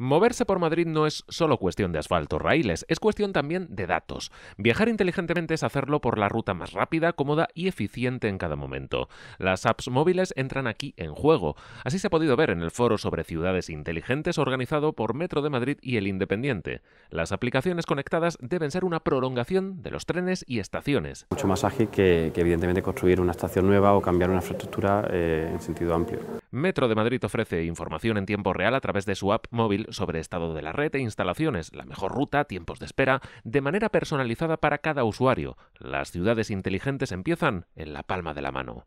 Moverse por Madrid no es solo cuestión de asfalto, raíles, es cuestión también de datos. Viajar inteligentemente es hacerlo por la ruta más rápida, cómoda y eficiente en cada momento. Las apps móviles entran aquí en juego. Así se ha podido ver en el foro sobre ciudades inteligentes organizado por Metro de Madrid y El Independiente. Las aplicaciones conectadas deben ser una prolongación de los trenes y estaciones. Mucho más ágil que, evidentemente construir una estación nueva o cambiar una infraestructura eh, en sentido amplio. Metro de Madrid ofrece información en tiempo real a través de su app móvil sobre estado de la red e instalaciones, la mejor ruta, tiempos de espera, de manera personalizada para cada usuario. Las ciudades inteligentes empiezan en la palma de la mano.